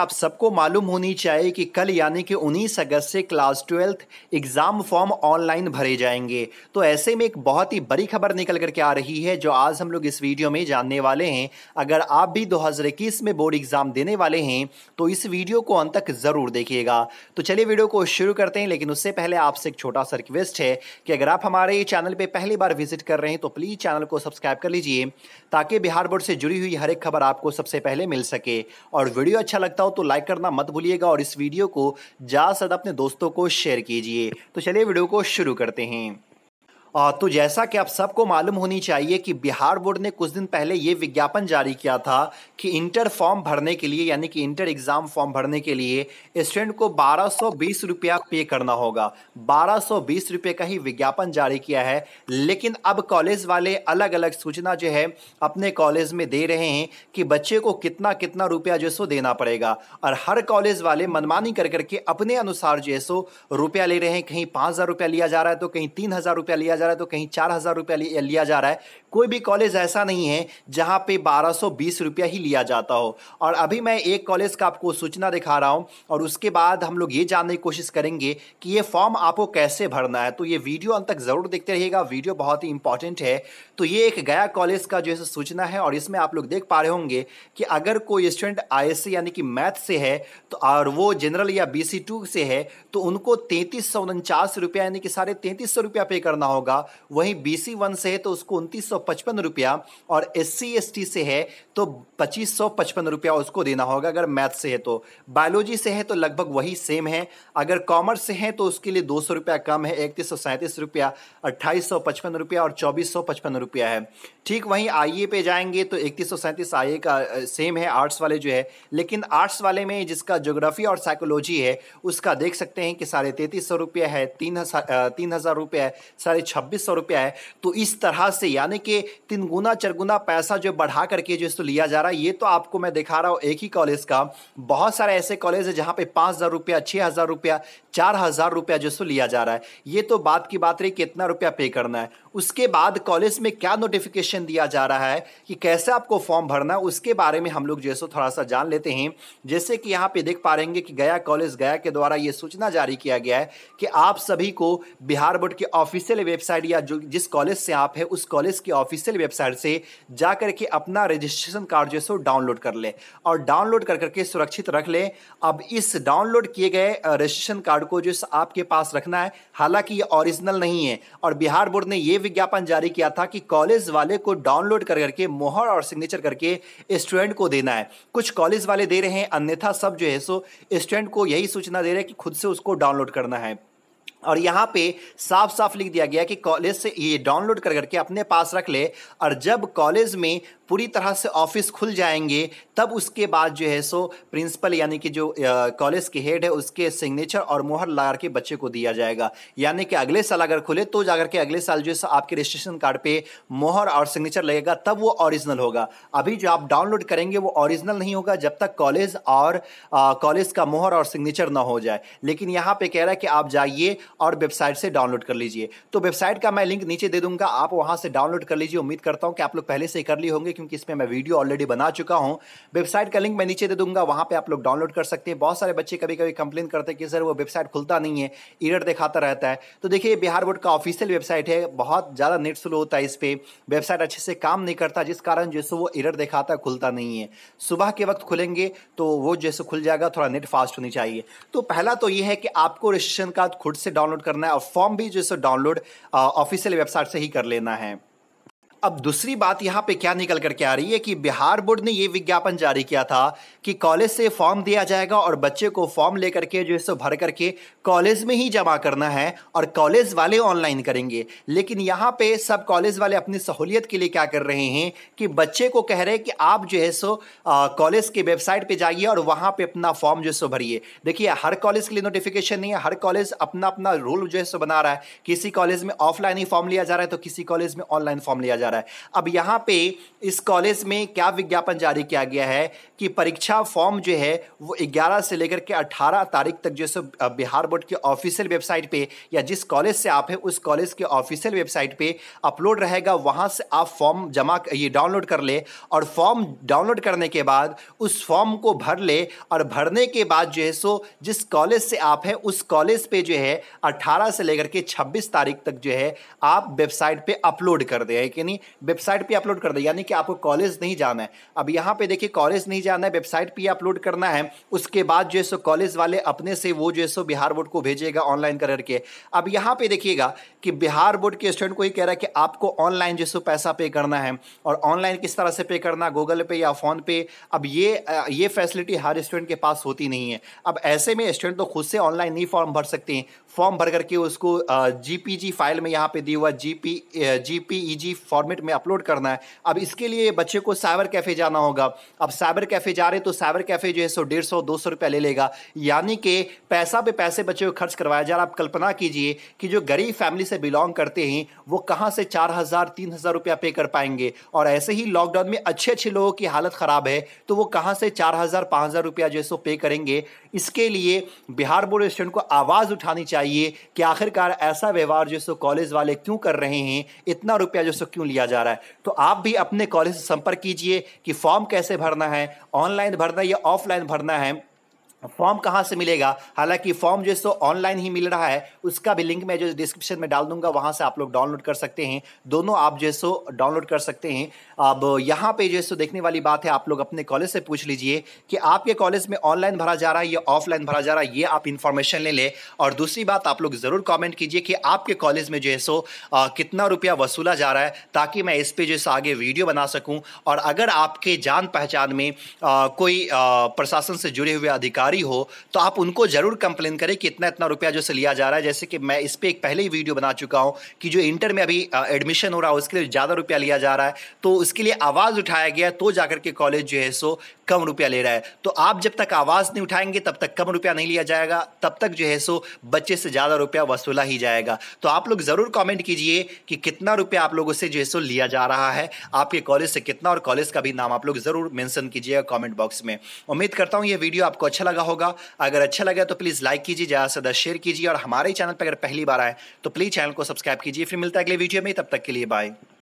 आप सबको मालूम होनी चाहिए कि कल यानी कि 19 अगस्त से class twelfth exam form online भरे जाएंगे तो ऐसे में एक बहुत ही बड़ी खबर निकल करके आ रही है जो आज हम लोग इस वीडियो में जानने वाले हैं अगर आप भी 2021 में बोर्ड एग्ज़ाम देने वाले हैं तो इस वीडियो को अंत तक ज़रूर देखिएगा तो चलिए वीडियो को शुरू करते हैं लेकिन उससे पहले आपसे एक छोटा सा रिक्वेस्ट है कि अगर आप हमारे चैनल पर पहली बार विजिट कर रहे हैं तो प्लीज़ चैनल को सब्सक्राइब कर लीजिए ताकि बिहार बोर्ड से जुड़ी हुई हर एक खबर आपको सबसे पहले मिल सके और वीडियो अच्छा लगता बताता हूँ तो लाइक करना मत भूलिएगा और इस वीडियो को ज़्यादा से ज़्यादा अपने दोस्तों को शेयर कीजिए तो चलिए वीडियो को शुरू करते हैं तो जैसा कि आप सबको मालूम होनी चाहिए कि बिहार बोर्ड ने कुछ दिन पहले ये विज्ञापन जारी किया था कि इंटर फॉर्म भरने के लिए यानी कि इंटर एग्ज़ाम फॉर्म भरने के लिए स्टूडेंट को बारह सौ बीस रुपया पे करना होगा बारह सौ बीस रुपये का ही विज्ञापन जारी किया है लेकिन अब कॉलेज वाले अलग अलग सूचना जो है अपने कॉलेज में दे रहे हैं कि बच्चे को कितना कितना रुपया जो सो देना पड़ेगा और हर कॉलेज वाले मनमानी कर करके अपने अनुसार जो है सो रुपया ले रहे हैं कहीं पाँच हज़ार रुपया लिया जा रहा है तो कहीं तीन हज़ार रुपया लिया जा रहा है तो कहीं चार हज़ार रुपया लिया जा रहा है कोई भी कॉलेज ऐसा नहीं है जहां पे बारह सौ बीस रुपया ही लिया जाता हो और अभी मैं एक कॉलेज का आपको सूचना दिखा रहा हूं और उसके बाद हम लोग ये जानने की कोशिश करेंगे कि ये फॉर्म आपको कैसे भरना है तो ये वीडियो अंत तक ज़रूर देखते रहिएगा वीडियो बहुत ही इंपॉर्टेंट है तो ये एक गया कॉलेज का जो है सूचना है और इसमें आप लोग देख पा रहे होंगे कि अगर कोई स्टूडेंट आई यानी कि मैथ से है तो और वो जनरल या बी से है तो उनको तैंतीस सौ उनचास रुपया यानी कि साढ़े तैंतीस सौ रुपया पे करना होगा होगा वहीं बी सी वन से है तो उसको उनतीस सौ पचपन रुपया और एस सी एस टी से है तो पच्चीस सौ पचपन रुपया उसको देना होगा अगर मैथ से है तो बायोलॉजी से है तो लगभग वही सेम है अगर कॉमर्स से है तो उसके लिए दो सौ रुपया कम है इकतीस सौ सैंतीस रुपया अट्ठाईस सौ पचपन रुपया और चौबीस सौ पचपन रुपया है ठीक वहीं आई ए e पे जाएंगे तो इकतीस सौ सैंतीस आई ए e का सेम है आर्ट्स वाले जो है लेकिन आर्ट्स वाले में जिसका ज्योग्राफी और साइकोलॉजी है उसका देख सकते हैं कि साढ़े तैंतीस सौ रुपया है तीन हजार तीन हज़ार रुपया है साढ़े छब्बीस सौ रुपया है तो इस तरह से यानी कि तीन गुना चार गुना पैसा जो बढ़ा करके जो इसको लिया जा रहा है ये तो आपको मैं दिखा रहा हूँ एक ही कॉलेज का बहुत सारे ऐसे कॉलेज है जहाँ पे पाँच हज़ार रुपया छः हज़ार रुपया चार हज़ार रुपया जो इसको लिया जा रहा है ये तो बात की बात रही कितना रुपया पे करना है उसके बाद कॉलेज में क्या नोटिफिकेशन दिया जा रहा है कि कैसे आपको फॉर्म भरना है उसके बारे में हम लोग जो है सो थोड़ा सा जान लेते हैं जैसे कि यहाँ पे देख पा रहेंगे कि गया कॉलेज गया के द्वारा ये सूचना जारी किया गया है कि आप सभी को बिहार बोर्ड के ऑफिशियल वेबसाइट वेबसाइट या जो जिस कॉलेज से आप है उस कॉलेज की ऑफिशियल वेबसाइट से जा करके अपना रजिस्ट्रेशन कार्ड जो है सो डाउनलोड कर ले और डाउनलोड कर करके सुरक्षित रख ले अब इस डाउनलोड किए गए रजिस्ट्रेशन कार्ड को जो आपके पास रखना है हालांकि ये ओरिजिनल नहीं है और बिहार बोर्ड ने यह विज्ञापन जारी किया था कि कॉलेज वाले को डाउनलोड कर करके मोहर और सिग्नेचर करके स्टूडेंट को देना है कुछ कॉलेज वाले दे रहे हैं अन्यथा सब जो है सो स्टूडेंट को यही सूचना दे रहे हैं कि खुद से उसको डाउनलोड करना है और यहाँ पे साफ साफ लिख दिया गया कि कॉलेज से ये डाउनलोड कर करके अपने पास रख ले और जब कॉलेज में पूरी तरह से ऑफिस खुल जाएंगे तब उसके बाद जो है सो प्रिंसिपल यानी कि जो कॉलेज के हेड है उसके सिग्नेचर और मोहर लगा के बच्चे को दिया जाएगा यानी कि अगले साल अगर खुले तो जाकर के अगले साल जो है आपके रजिस्ट्रेशन कार्ड पे मोहर और सिग्नेचर लगेगा तब वो ओरिजिनल होगा अभी जो आप डाउनलोड करेंगे वो ओरिजिनल नहीं होगा जब तक कॉलेज और कॉलेज का मोहर और सिग्नेचर ना हो जाए लेकिन यहाँ पे कह रहा है कि आप जाइए और वेबसाइट से डाउनलोड कर लीजिए तो वेबसाइट का मैं लिंक नीचे दे दूंगा आप वहाँ से डाउनलोड कर लीजिए उम्मीद करता हूँ कि आप लोग पहले से कर लिए होंगे क्योंकि इसमें मैं वीडियो ऑलरेडी बना चुका हूँ वेबसाइट का लिंक मैं नीचे दे दूंगा वहाँ पर आप लोग डाउनलोड कर सकते हैं बहुत सारे बच्चे कभी कभी कंप्लेन करते हैं कि सर वो वेबसाइट खुलता नहीं है इरर दिखाता रहता है तो देखिए बिहार बोर्ड का ऑफिशियल वेबसाइट है बहुत ज़्यादा नेट स्लो होता है इस पर वेबसाइट अच्छे से काम नहीं करता जिस कारण जो वो इरर दिखाता है खुलता नहीं है सुबह के वक्त खुलेंगे तो वो जैसे खुल जाएगा थोड़ा नेट फास्ट होनी चाहिए तो पहला तो ये है कि आपको रजिस्ट्रेशन कार्ड खुद से डाउनलोड करना है और फॉर्म भी जैसे डाउनलोड ऑफिशियल वेबसाइट से ही कर लेना है अब दूसरी बात यहाँ पे क्या निकल करके आ रही है कि बिहार बोर्ड ने ये विज्ञापन जारी किया था कि कॉलेज से फॉर्म दिया जाएगा और बच्चे को फॉर्म लेकर के जो है सो भर करके कॉलेज में ही जमा करना है और कॉलेज वाले ऑनलाइन करेंगे लेकिन यहाँ पे सब कॉलेज वाले अपनी सहूलियत के लिए क्या कर रहे हैं कि बच्चे को कह रहे हैं कि आप जो है सो कॉलेज के वेबसाइट पर जाइए और वहाँ पर अपना फॉर्म जो है सो भरिए देखिए हर कॉलेज के लिए नोटिफिकेशन नहीं है हर कॉलेज अपना अपना रूल जो है सो बना रहा है किसी कॉलेज में ऑफलाइन ही फॉर्म लिया जा रहा है तो किसी कॉलेज में ऑनलाइन फॉर्म लिया जा रहा है रहा है अब यहाँ पे इस कॉलेज में क्या विज्ञापन जारी किया गया है कि परीक्षा फॉर्म जो है वो 11 से लेकर के 18 तारीख तक जो है बिहार बोर्ड के ऑफिशियल वेबसाइट पे या जिस कॉलेज से आप हैं उस कॉलेज के ऑफिशियल वेबसाइट पे अपलोड रहेगा वहाँ से आप फॉर्म जमा ये डाउनलोड कर ले और फॉर्म डाउनलोड करने के बाद उस फॉर्म को भर ले और भरने के बाद जो है सो जिस कॉलेज से आप हैं उस कॉलेज पे जो है 18 से लेकर के 26 तारीख तक जो है आप वेबसाइट पे अपलोड कर दे कि नहीं वेबसाइट पे अपलोड कर दे यानी कि आपको कॉलेज नहीं जाना है अब यहाँ पे देखिए कॉलेज नहीं जाना है वेबसाइट पे अपलोड करना है उसके बाद जो है सो कॉलेज वाले अपने से वो जो है सो बिहार बोर्ड को भेजेगा ऑनलाइन कर के अब यहाँ पे देखिएगा कि बिहार बोर्ड के स्टूडेंट को ही कह रहा है कि आपको ऑनलाइन जो है सो पैसा पे करना है और ऑनलाइन किस तरह से पे करना गूगल पे या फ़ोन पे अब ये ये फैसिलिटी हर स्टूडेंट के पास होती नहीं है अब ऐसे में स्टूडेंट तो खुद से ऑनलाइन नहीं फॉर्म भर सकते हैं फॉर्म भर करके उसको जी फाइल में यहाँ पे दिया हुआ J P G format format में अपलोड करना है अब इसके लिए बच्चे को साइबर कैफ़े जाना होगा अब साइबर कैफ़े जा रहे तो साइबर कैफ़े जो है सो डेढ़ सौ दो सौ रुपया ले लेगा यानी कि पैसा पे पैसे बच्चे को खर्च करवाया जा रहा आप कल्पना कीजिए कि जो गरीब फैमिली से बिलोंग करते हैं वो कहाँ से चार हज़ार तीन हज़ार रुपया पे कर पाएंगे और ऐसे ही लॉकडाउन में अच्छे अच्छे लोगों की हालत ख़राब है तो वो कहाँ से चार हज़ार पाँच हज़ार रुपया जो है सो पे करेंगे इसके लिए बिहार बोर्ड स्टूडेंट को आवाज़ उठानी चाहिए कि आखिरकार ऐसा व्यवहार जो है सो कॉलेज वाले क्यों कर रहे हैं इतना रुपया जो सो क्यों लिया किया जा रहा है तो आप भी अपने कॉलेज से संपर्क कीजिए कि फॉर्म कैसे भरना है ऑनलाइन भरना है या ऑफलाइन भरना है फॉर्म कहाँ से मिलेगा हालांकि फॉर्म जो है सो ऑनलाइन ही मिल रहा है उसका भी लिंक मैं जो डिस्क्रिप्शन में डाल दूंगा वहाँ से आप लोग डाउनलोड कर सकते हैं दोनों आप जो है सो डाउनलोड कर सकते हैं अब यहाँ पे जो है सो देखने वाली बात है आप लोग अपने कॉलेज से पूछ लीजिए कि आपके कॉलेज में ऑनलाइन भरा जा रहा है या ऑफलाइन भरा जा रहा है ये आप इन्फॉर्मेशन ले लें और दूसरी बात आप लोग ज़रूर कॉमेंट कीजिए कि आपके कॉलेज में जो है सो कितना रुपया वसूला जा रहा है ताकि मैं इस पर जो है आगे वीडियो बना सकूँ और अगर आपके जान पहचान में कोई प्रशासन से जुड़े हुए अधिकारी भारी हो तो आप उनको ज़रूर कंप्लेन करें कि इतना इतना रुपया जो से लिया जा रहा है जैसे कि मैं इस पर एक पहले ही वीडियो बना चुका हूँ कि जो इंटर में अभी एडमिशन हो रहा है उसके लिए ज़्यादा रुपया लिया जा रहा है तो उसके लिए आवाज़ उठाया गया तो जाकर के कॉलेज जो है सो कम रुपया ले रहा है तो आप जब तक आवाज़ नहीं उठाएंगे तब तक कम रुपया नहीं लिया जाएगा तब तक जो है सो बच्चे से ज़्यादा रुपया वसूला ही जाएगा तो आप लोग ज़रूर कॉमेंट कीजिए कि कितना रुपया आप लोगों से जो है सो लिया जा रहा है आपके कॉलेज से कितना और कॉलेज का भी नाम आप लोग ज़रूर मैंसन कीजिएगा कॉमेंट बॉक्स में उम्मीद करता हूँ ये वीडियो आपको अच्छा लगा होगा अगर अच्छा लगा तो प्लीज़ लाइक कीजिए ज़्यादा से ज़्यादा शेयर कीजिए और हमारे चैनल पर अगर पहली बार आए तो प्लीज़ चैनल को सब्सक्राइब कीजिए फिर मिलता है अगले वीडियो में तब तक के लिए बाय